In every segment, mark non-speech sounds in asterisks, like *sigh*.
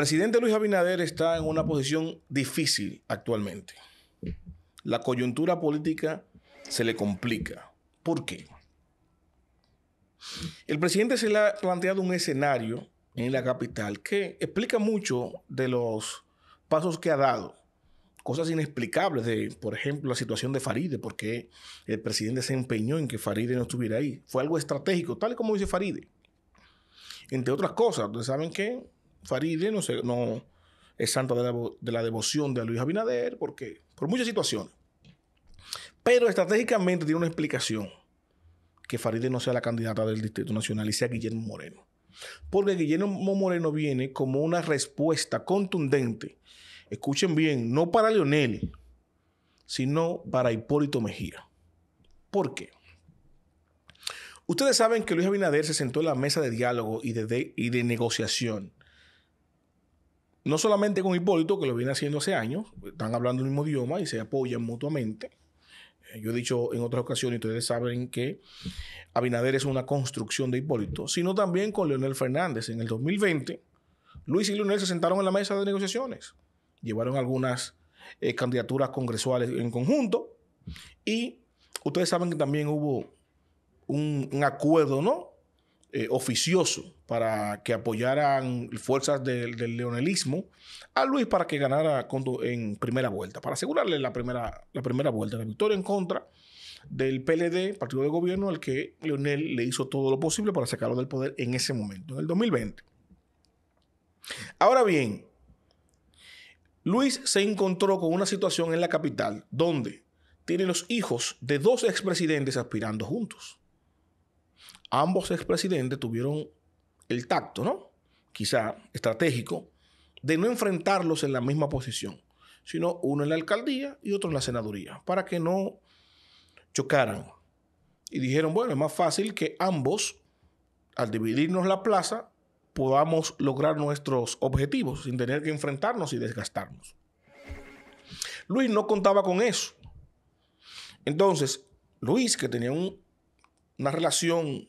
presidente Luis Abinader está en una posición difícil actualmente. La coyuntura política se le complica. ¿Por qué? El presidente se le ha planteado un escenario en la capital que explica mucho de los pasos que ha dado. Cosas inexplicables de, por ejemplo, la situación de Faride, porque el presidente se empeñó en que Faride no estuviera ahí. Fue algo estratégico, tal y como dice Faride. Entre otras cosas, ustedes saben qué? Faride no, es santa de la, devoción de Luis Abinader, porque por muchas situaciones. Pero estratégicamente tiene una explicación que Faride no sea la candidata del Distrito Nacional y sea Guillermo Moreno. Porque Guillermo Moreno viene como una respuesta contundente. Escuchen bien, no para Leonel, sino para Hipólito Mejía. ¿Por qué? Ustedes saben que Luis Abinader se sentó en la mesa de diálogo y de negociación no solamente con Hipólito, que lo viene haciendo hace años, están hablando el mismo idioma y se apoyan mutuamente. Eh, yo he dicho en otras ocasiones, ustedes saben que Abinader es una construcción de Hipólito, sino también con Leonel Fernández. En el 2020, Luis y Leonel se sentaron en la mesa de negociaciones, llevaron algunas eh, candidaturas congresuales en conjunto y ustedes saben que también hubo un, un acuerdo, ¿no? Eh, oficioso para que apoyaran fuerzas del, leonelismo a Luis para que ganara en primera vuelta, para asegurarle la primera, la primera vuelta, la victoria en contra del PLD, partido de gobierno, al que Leonel le hizo todo lo posible para sacarlo del poder en ese momento, en el 2020. Ahora bien, Luis se encontró con una situación en la capital donde tiene los hijos de dos expresidentes aspirando juntos ambos expresidentes tuvieron el tacto, ¿no? Quizá estratégico, de no enfrentarlos en la misma posición, sino uno en la alcaldía y otro en la senaduría, para que no chocaran. Y dijeron, bueno, es más fácil que ambos, al dividirnos la plaza, podamos lograr nuestros objetivos sin tener que enfrentarnos y desgastarnos. Luis no contaba con eso. Entonces, Luis, que tenía un una relación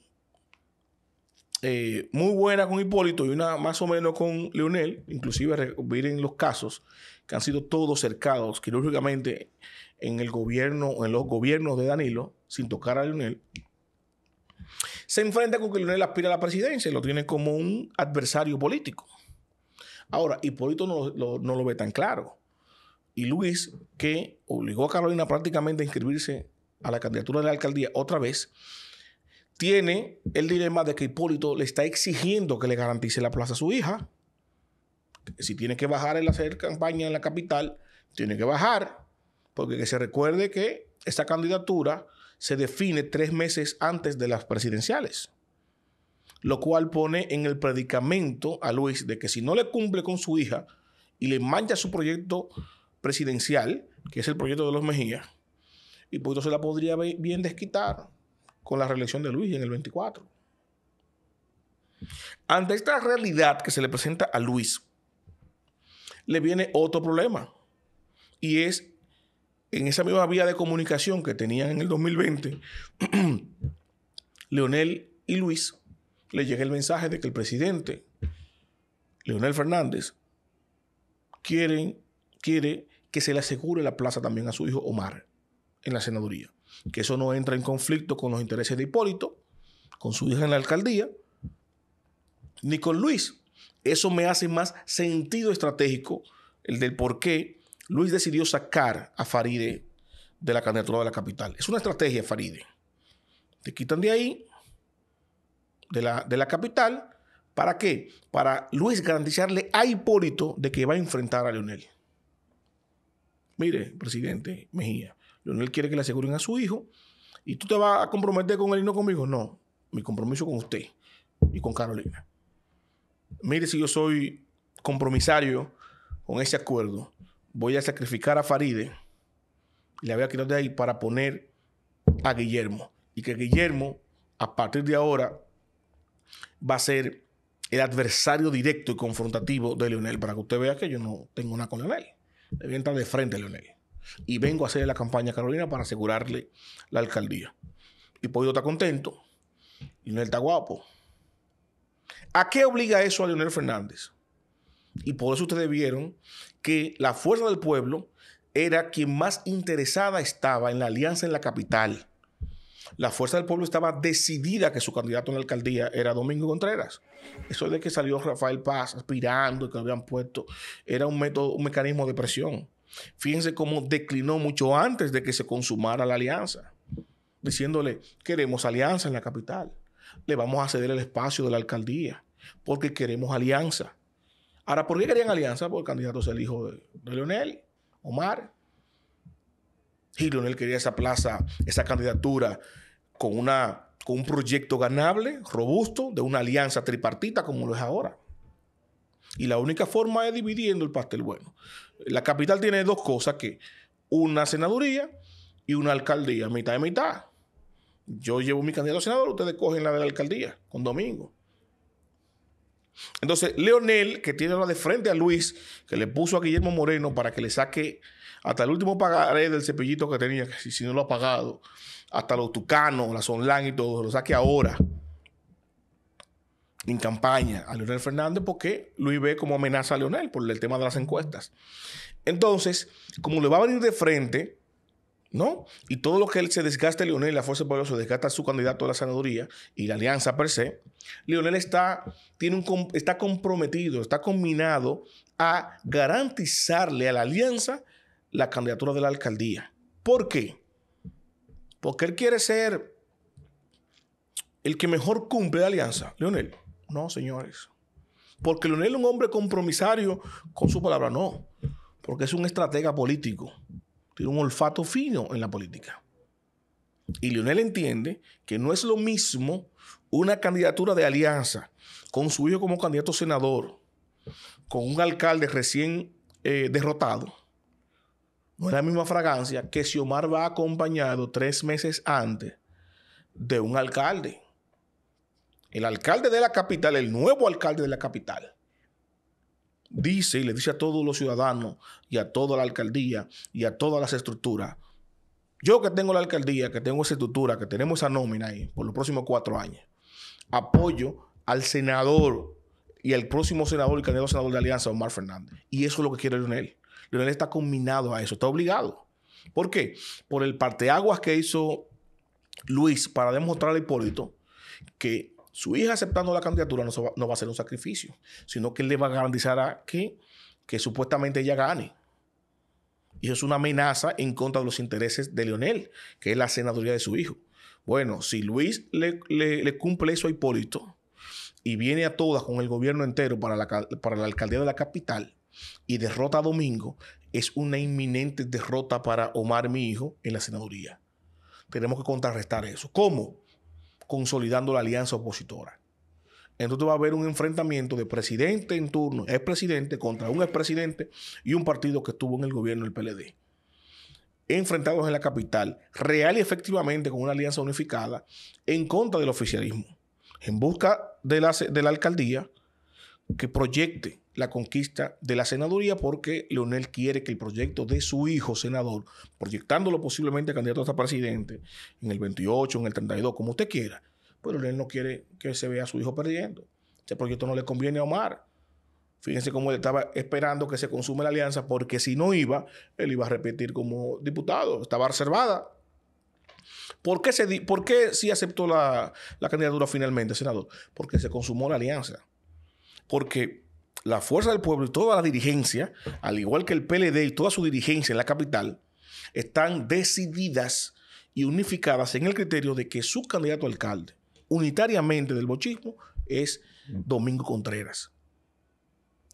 eh, muy buena con Hipólito y una más o menos con Leonel, inclusive miren los casos que han sido todos cercados quirúrgicamente en el gobierno, en los gobiernos de Danilo, sin tocar a Leonel, se enfrenta con que Leonel aspira a la presidencia y lo tiene como un adversario político. Ahora, Hipólito no lo, no lo ve tan claro. Y Luis, que obligó a Carolina prácticamente a inscribirse a la candidatura de la alcaldía otra vez, tiene el dilema de que Hipólito le está exigiendo que le garantice la plaza a su hija. Si tiene que bajar el hacer campaña en la capital, tiene que bajar, porque que se recuerde que esta candidatura se define tres meses antes de las presidenciales, lo cual pone en el predicamento a Luis de que si no le cumple con su hija y le mancha su proyecto presidencial, que es el proyecto de los Mejías, y se la podría bien desquitar con la reelección de Luis en el 24. Ante esta realidad que se le presenta a Luis, le viene otro problema. Y es en esa misma vía de comunicación que tenían en el 2020, *clears throat* Leonel y Luis le llega el mensaje de que el presidente, Leonel Fernández, quiere que se le asegure la plaza también a su hijo Omar en la senaduría que eso no entra en conflicto con los intereses de Hipólito, con su hija en la alcaldía, ni con Luis. Eso me hace más sentido estratégico el del por qué Luis decidió sacar a Faride de la candidatura de la capital. Es una estrategia, Faride. Te quitan de ahí, de la, de la capital, ¿para qué? Para Luis garantizarle a Hipólito de que va a enfrentar a Leonel. Mire, presidente Mejía, Leonel quiere que le aseguren a su hijo y tú te vas a comprometer con él y no conmigo. No, mi compromiso con usted y con Carolina. Mire si yo soy compromisario con ese acuerdo. Voy a sacrificar a Faride y la voy a quitar de ahí para poner a Guillermo. Y que Guillermo, a partir de ahora, va a ser el adversario directo y confrontativo de Leonel. Para que usted vea que yo no tengo nada con Leonel. Le voy entrar de frente a Leonel. Y vengo a hacer la campaña Carolina para asegurarle la alcaldía. Y Polito está contento. Y Leonel está guapo. ¿A qué obliga eso a Leonel Fernández? Y por eso ustedes vieron que la fuerza del pueblo era quien más interesada estaba en la alianza en la capital. La fuerza del pueblo estaba decidida que su candidato en la alcaldía era Domingo Contreras. Eso de que salió Rafael Paz aspirando y que lo habían puesto, era un método, un mecanismo de presión. Fíjense cómo declinó mucho antes de que se consumara la alianza, diciéndole, queremos alianza en la capital, le vamos a ceder el espacio de la alcaldía, porque queremos alianza. Ahora, ¿por qué querían alianza? Porque el candidato es el hijo de, Leonel, Omar. Y Leonel quería esa plaza, esa candidatura con, una, con un proyecto ganable, robusto, de una alianza tripartita como lo es ahora. Y la única forma es dividiendo el pastel bueno. La capital tiene dos cosas que una senaduría y una alcaldía, mitad de mitad. Yo llevo mi candidato a senador, ustedes cogen la de la alcaldía con Domingo. Entonces, Leonel, que tiene ahora de frente a Luis, que le puso a Guillermo Moreno para que le saque hasta el último pagaré del cepillito que tenía, que si, no lo ha pagado, hasta los tucanos, las online y todo, lo saque ahora en campaña a Leonel Fernández porque Luis ve como amenaza a Leonel por el tema de las encuestas. Entonces, como le va a venir de frente, ¿no? Y todo lo que él se desgaste Leonel, la Fuerza Popular se desgasta su candidato a la senaduría y la alianza per se, Leonel está, tiene un, está comprometido, está combinado a garantizarle a la alianza la candidatura de la alcaldía. ¿Por qué? Porque él quiere ser el que mejor cumple la alianza, Leonel. No, señores. Porque Leonel es un hombre compromisario con su palabra, no. Porque es un estratega político. Tiene un olfato fino en la política. Y Leonel entiende que no es lo mismo una candidatura de alianza con su hijo como candidato senador, con un alcalde recién eh, derrotado. No es la misma fragancia que si Omar va acompañado tres meses antes de un alcalde el alcalde de la capital, el nuevo alcalde de la capital, dice y le dice a todos los ciudadanos y a toda la alcaldía y a todas las estructuras, yo que tengo la alcaldía, que tengo esa estructura, que tenemos esa nómina ahí por los próximos cuatro años, apoyo al senador y al próximo senador y candidato senador de Alianza, Omar Fernández. Y eso es lo que quiere Leonel. Leonel está combinado a eso, está obligado. ¿Por qué? Por el parteaguas que hizo Luis para demostrar a Hipólito que su hija aceptando la candidatura no, va, a ser un sacrificio, sino que él le va a garantizar a que, que supuestamente ella gane. Y eso es una amenaza en contra de los intereses de Leonel, que es la senaduría de su hijo. Bueno, si Luis le, cumple eso a Hipólito y viene a todas con el gobierno entero para la, para la alcaldía de la capital y derrota a Domingo, es una inminente derrota para Omar, mi hijo, en la senaduría. Tenemos que contrarrestar eso. ¿Cómo? consolidando la alianza opositora. Entonces va a haber un enfrentamiento de presidente en turno, expresidente contra un expresidente y un partido que estuvo en el gobierno del PLD. Enfrentados en la capital, real y efectivamente con una alianza unificada en contra del oficialismo, en busca de la, de la alcaldía que proyecte la conquista de la senaduría porque Leonel quiere que el proyecto de su hijo senador, proyectándolo posiblemente candidato a presidente en el 28, en el 32, como usted quiera, pero Leonel no quiere que se vea a su hijo perdiendo. Ese proyecto no le conviene a Omar. Fíjense cómo él estaba esperando que se consume la alianza porque si no iba, él iba a repetir como diputado, estaba reservada. ¿Por qué, se, sí aceptó la candidatura finalmente, senador? Porque se consumó la alianza porque la fuerza del pueblo y toda la dirigencia, al igual que el PLD y toda su dirigencia en la capital, están decididas y unificadas en el criterio de que su candidato alcalde, unitariamente del bochismo, es Domingo Contreras.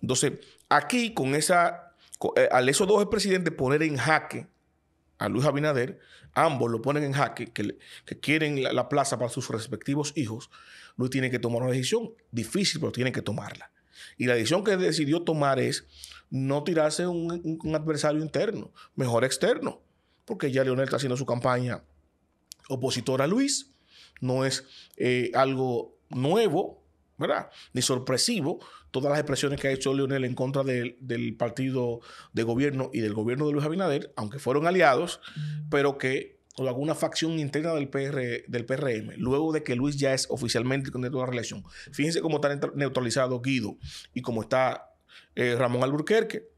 Entonces, aquí con esa, eh, al esos dos expresidentes poner en jaque a Luis Abinader, ambos lo ponen en jaque, que, quieren la, plaza para sus respectivos hijos, Luis tiene que tomar una decisión difícil, pero tiene que tomarla. Y la decisión que decidió tomar es no tirarse un, un adversario interno, mejor externo, porque ya Leonel está haciendo su campaña opositora a Luis, no es eh, algo nuevo, ¿verdad? Ni sorpresivo todas las expresiones que ha hecho Leonel en contra del partido de gobierno y del gobierno de Luis Abinader, aunque fueron aliados, pero que con alguna facción interna del, PR, del PRM, luego de que Luis ya es oficialmente con a la relación, Fíjense cómo está neutralizado Guido y cómo está eh, Ramón Alburquerque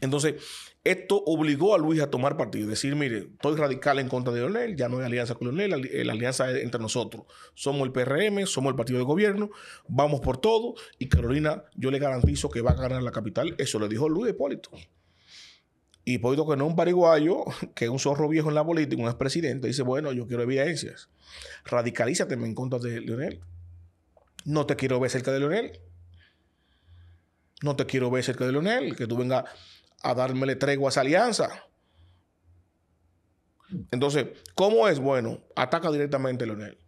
entonces, esto obligó a Luis a tomar partido, decir, mire, estoy radical en contra de Leonel, ya no hay alianza con Leonel, la, alianza es entre nosotros. Somos el PRM, somos el partido de gobierno, vamos por todo y Carolina, yo le garantizo que va a ganar la capital. Eso le dijo Luis Hipólito. Y Hipólito, que no es un pariguayo, *laughs* que es un zorro viejo en la política, un expresidente, dice, bueno, yo quiero evidencias. Radicalízate en contra de Leonel. No te quiero ver cerca de Leonel. No te quiero ver cerca de Leonel, que tú vengas a dármele tregua a esa alianza. Entonces, ¿cómo es? Bueno, ataca directamente a Leonel.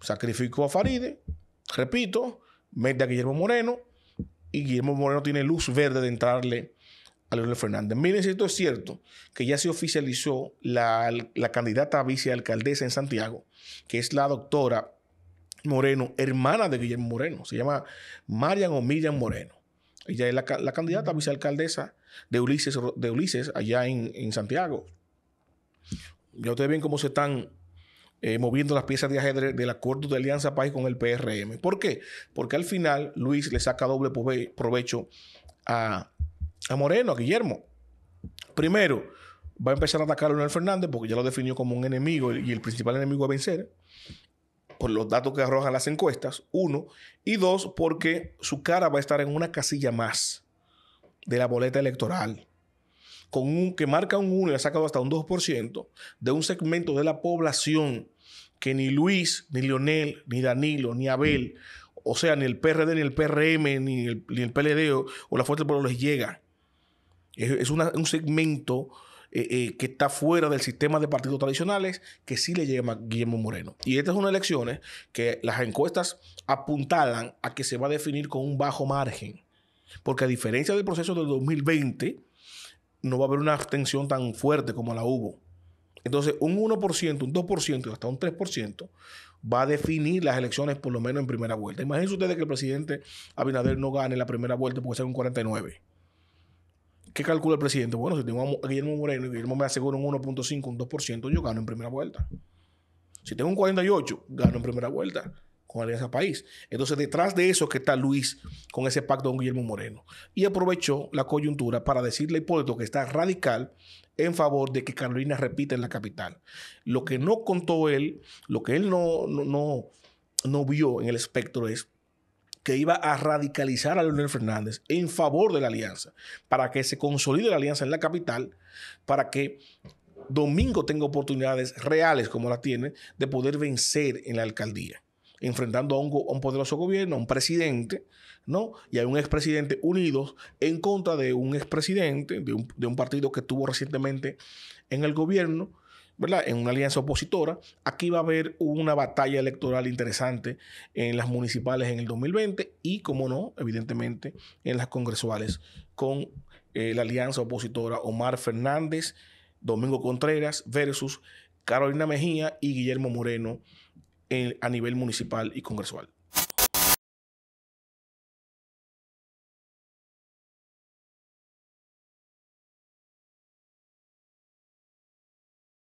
Sacrificó a Faride, repito, mete a Guillermo Moreno y Guillermo Moreno tiene luz verde de entrarle a Leonel Fernández. Miren si esto es cierto, que ya se oficializó la, candidata a vicealcaldesa en Santiago, que es la doctora Moreno, hermana de Guillermo Moreno, se llama Marian o Moreno. Ella es la, candidata a vicealcaldesa de Ulises, de Ulises allá en, Santiago. Ya ustedes ven cómo se están eh, moviendo las piezas de ajedrez del acuerdo de Alianza País con el PRM. ¿Por qué? Porque al final Luis le saca doble provecho a, a Moreno, a Guillermo. Primero, va a empezar a atacar a Leonel Fernández porque ya lo definió como un enemigo y el principal enemigo a vencer por los datos que arrojan las encuestas, uno, y dos, porque su cara va a estar en una casilla más de la boleta electoral, con un, que marca un 1 y ha sacado hasta un 2% de un segmento de la población que ni Luis, ni Lionel ni Danilo, ni Abel, o sea, ni el PRD, ni el PRM, ni el, ni el PLD o, la Fuerza del Pueblo les llega. Es, un segmento eh, eh, que está fuera del sistema de partidos tradicionales, que sí le llama Guillermo Moreno. Y esta es una elecciones que las encuestas apuntalan a que se va a definir con un bajo margen, porque a diferencia del proceso del 2020, no va a haber una abstención tan fuerte como la hubo. Entonces, un 1%, un 2% hasta un 3% va a definir las elecciones por lo menos en primera vuelta. Imagínense ustedes que el presidente Abinader no gane la primera vuelta porque sea un 49. ¿Qué calcula el presidente? Bueno, si tengo a Guillermo Moreno y Guillermo me asegura un 1.5, un 2%, yo gano en primera vuelta. Si tengo un 48, gano en primera vuelta con Alianza País. Entonces, detrás de eso que está Luis con ese pacto con Guillermo Moreno. Y aprovechó la coyuntura para decirle a Hipólito que está radical en favor de que Carolina repita en la capital. Lo que no contó él, lo que él no, no, no vio en el espectro es que iba a radicalizar a Leonel Fernández en favor de la alianza, para que se consolide la alianza en la capital, para que Domingo tenga oportunidades reales como la tiene de poder vencer en la alcaldía, enfrentando a un, poderoso gobierno, a un presidente, ¿no? Y a un expresidente unidos en contra de un expresidente, de de un partido que estuvo recientemente en el gobierno, ¿verdad? en una alianza opositora. Aquí va a haber una batalla electoral interesante en las municipales en el 2020 y, como no, evidentemente en las congresuales con eh, la alianza opositora Omar Fernández, Domingo Contreras versus Carolina Mejía y Guillermo Moreno a nivel municipal y congresual.